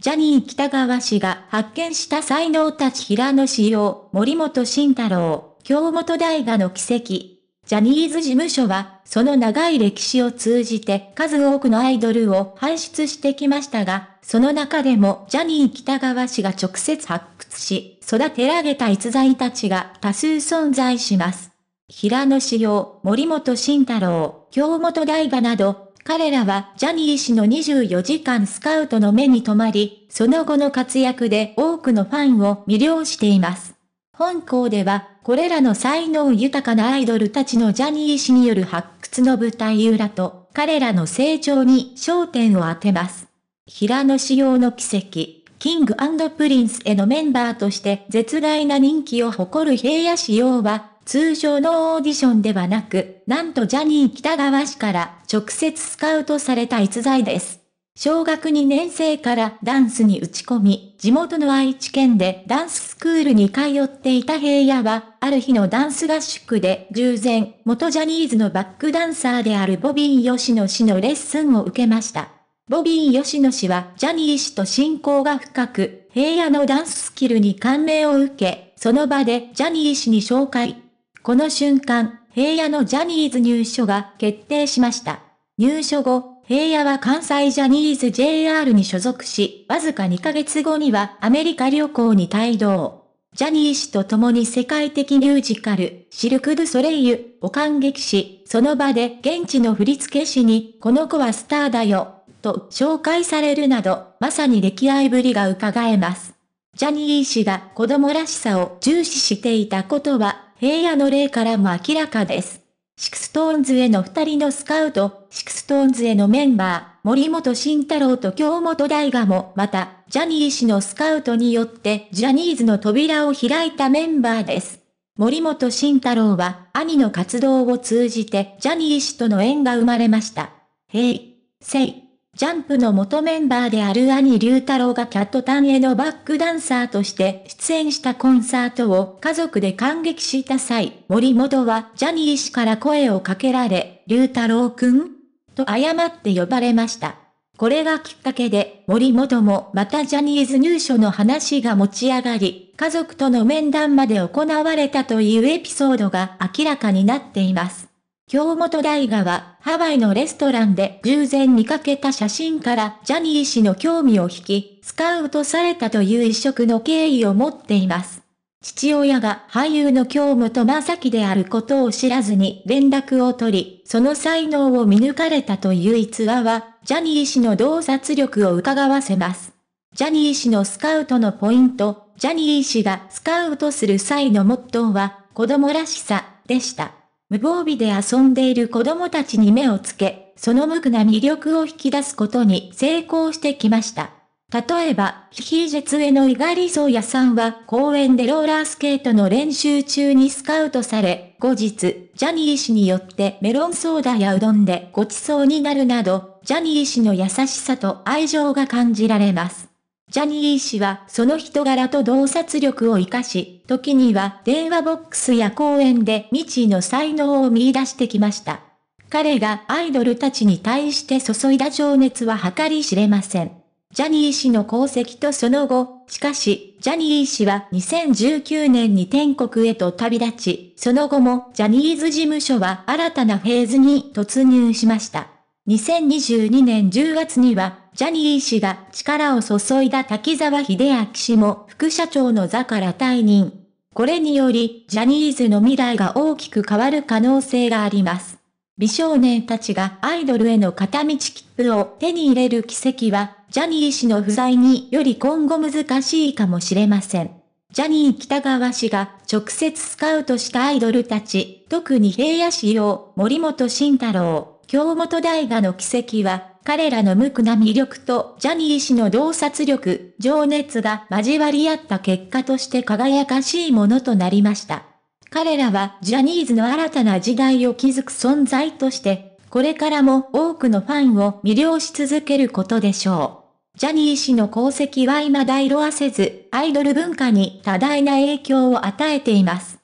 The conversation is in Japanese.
ジャニー北川氏が発見した才能たち平野紫耀、森本慎太郎、京本大我の奇跡。ジャニーズ事務所は、その長い歴史を通じて数多くのアイドルを輩出してきましたが、その中でもジャニー北川氏が直接発掘し、育て上げた逸材たちが多数存在します。平野紫耀、森本慎太郎、京本大我など、彼らはジャニー氏の24時間スカウトの目に留まり、その後の活躍で多くのファンを魅了しています。本校では、これらの才能豊かなアイドルたちのジャニー氏による発掘の舞台裏と、彼らの成長に焦点を当てます。平野仕様の奇跡、キングプリンスへのメンバーとして絶大な人気を誇る平野仕様は、通常のオーディションではなく、なんとジャニー北川氏から直接スカウトされた逸材です。小学2年生からダンスに打ち込み、地元の愛知県でダンススクールに通っていた平野は、ある日のダンス合宿で従前、元ジャニーズのバックダンサーであるボビー吉野氏のレッスンを受けました。ボビー吉野氏はジャニー氏と親交が深く、平野のダンススキルに感銘を受け、その場でジャニー氏に紹介。この瞬間、平野のジャニーズ入所が決定しました。入所後、平野は関西ジャニーズ JR に所属し、わずか2ヶ月後にはアメリカ旅行に帯同。ジャニー氏と共に世界的ミュージカル、シルク・ドゥ・ソレイユを感激し、その場で現地の振付師に、この子はスターだよ、と紹介されるなど、まさに溺愛ぶりが伺えます。ジャニー氏が子供らしさを重視していたことは平野の例からも明らかです。シクストーンズへの二人のスカウト、シクストーンズへのメンバー、森本慎太郎と京本大我も、また、ジャニー氏のスカウトによって、ジャニーズの扉を開いたメンバーです。森本慎太郎は、兄の活動を通じて、ジャニー氏との縁が生まれました。へい、せい。ジャンプの元メンバーである兄龍太郎がキャットタンへのバックダンサーとして出演したコンサートを家族で感激した際、森本はジャニー氏から声をかけられ、龍太郎くんと誤って呼ばれました。これがきっかけで、森本もまたジャニーズ入所の話が持ち上がり、家族との面談まで行われたというエピソードが明らかになっています。京本大我は、ハワイのレストランで偶然見かけた写真から、ジャニー氏の興味を引き、スカウトされたという一色の経緯を持っています。父親が俳優の京本正樹であることを知らずに連絡を取り、その才能を見抜かれたという逸話は、ジャニー氏の洞察力を伺わせます。ジャニー氏のスカウトのポイント、ジャニー氏がスカウトする際のモットーは、子供らしさ、でした。無防備で遊んでいる子供たちに目をつけ、その無垢な魅力を引き出すことに成功してきました。例えば、ヒヒージェツエのイガリソーヤさんは公園でローラースケートの練習中にスカウトされ、後日、ジャニー氏によってメロンソーダやうどんでご馳走になるなど、ジャニー氏の優しさと愛情が感じられます。ジャニー氏はその人柄と洞察力を活かし、時には電話ボックスや公演で未知の才能を見出してきました。彼がアイドルたちに対して注いだ情熱は計り知れません。ジャニー氏の功績とその後、しかし、ジャニー氏は2019年に天国へと旅立ち、その後もジャニーズ事務所は新たなフェーズに突入しました。2022年10月には、ジャニー氏が力を注いだ滝沢秀明氏も副社長の座から退任。これにより、ジャニーズの未来が大きく変わる可能性があります。美少年たちがアイドルへの片道切符を手に入れる奇跡は、ジャニー氏の不在により今後難しいかもしれません。ジャニー北川氏が直接スカウトしたアイドルたち、特に平野志陽、森本慎太郎、京本大我の奇跡は、彼らの無垢な魅力とジャニー氏の洞察力、情熱が交わり合った結果として輝かしいものとなりました。彼らはジャニーズの新たな時代を築く存在として、これからも多くのファンを魅了し続けることでしょう。ジャニー氏の功績は未だ色あせず、アイドル文化に多大な影響を与えています。